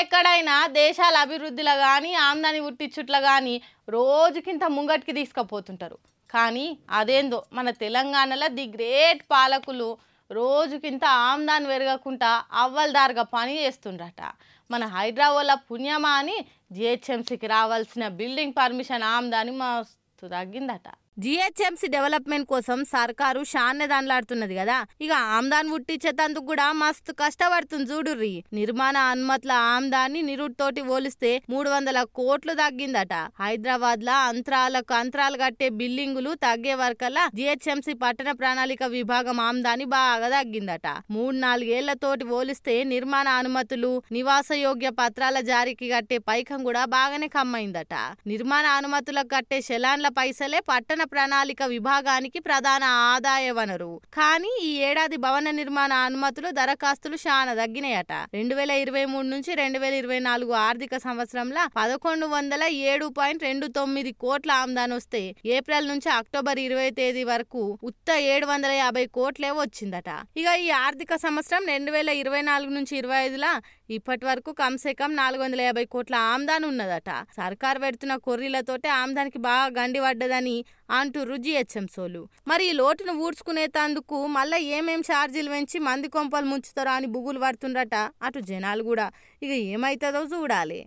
ఎక్కడైనా దేశాల అభివృద్ధిలో కానీ ఆమ్దాని పుట్టించుట్లో కానీ రోజుకింత ముంగటికి తీసుకుపోతుంటారు కానీ అదేందో మన తెలంగాణలో ది గ్రేట్ పాలకులు రోజుకింత ఆమ్దాన్ పెరగకుండా అవ్వలదారుగా పని చేస్తుండట మన హైదరాబాద్లో పుణ్యమా అని జిహెచ్ఎంసీకి రావాల్సిన బిల్డింగ్ పర్మిషన్ ఆమ్దాని మస్తు తగ్గిందట జిహెచ్ఎంసీ డెవలప్మెంట్ కోసం సర్కారు దాన్లాడుతున్నది కదా ఇక ఆమ్దాన్ ఉట్టించేతందుకు కూడా మస్తు కష్టపడుతుంది చూడుర్రి నిర్మాణ అనుమతుల ఆమ్దాన్ని తోటి పోలిస్తే మూడు వందల కోట్లు తగ్గిందట హైదరాబాద్ లా అంతరాలకు అంతరాలు కట్టే బిల్డింగులు తగ్గే వరకల్లా జిహెచ్ఎంసీ పట్టణ ప్రణాళిక విభాగం ఆమ్దాన్ని బాగా తగ్గిందట మూడు నాలుగేళ్లతోటి పోలిస్తే నిర్మాణ అనుమతులు నివాసయోగ్య పత్రాల జారీకి కట్టే పైకం కూడా బాగానే కమ్మైందట నిర్మాణ అనుమతులకు కట్టే శలాన్ల పైసలే పట్టణ నిర్మాణ ప్రణాళిక విభాగానికి ప్రధాన ఆదాయ వనరు కానీ ఈ ఏడాది భవన నిర్మాణ అనుమతులు దరఖాస్తులు చాలా తగ్గినాయట రెండు వేల ఇరవై మూడు నుంచి రెండు వేల ఇరవై నాలుగు ఆర్థిక సంవత్సరంలో పదకొండు వందల ఏడు పాయింట్ రెండు తొమ్మిది కోట్ల ఆమదాన్ వస్తే ఏప్రిల్ నుంచి అక్టోబర్ ఇరవై తేదీ వరకు ఉత్త ఏడు వందల యాభై కోట్లే వచ్చిందట ఇక ఈ ఆర్థిక సంవత్సరం రెండు వేల ఇరవై నాలుగు నుంచి ఇరవై ఐదులా ఇప్పటి వరకు కంసే కం నాలుగు వందల యాభై కోట్ల ఆమదాన్ ఉన్నదట సర్కార్ పెడుతున్న కొర్రీలతోటే ఆమదానికి బాగా గండి పడ్డదని అంటూ రుజి సోలు మరి ఈ లోటును ఊడ్చుకునేటందుకు మళ్ళీ ఏమేం ఛార్జీలు పెంచి మంది కొంపలు ముంచుతారో అని బుగులు పడుతుండట అటు జనాలు కూడా ఇక ఏమవుతుందో చూడాలి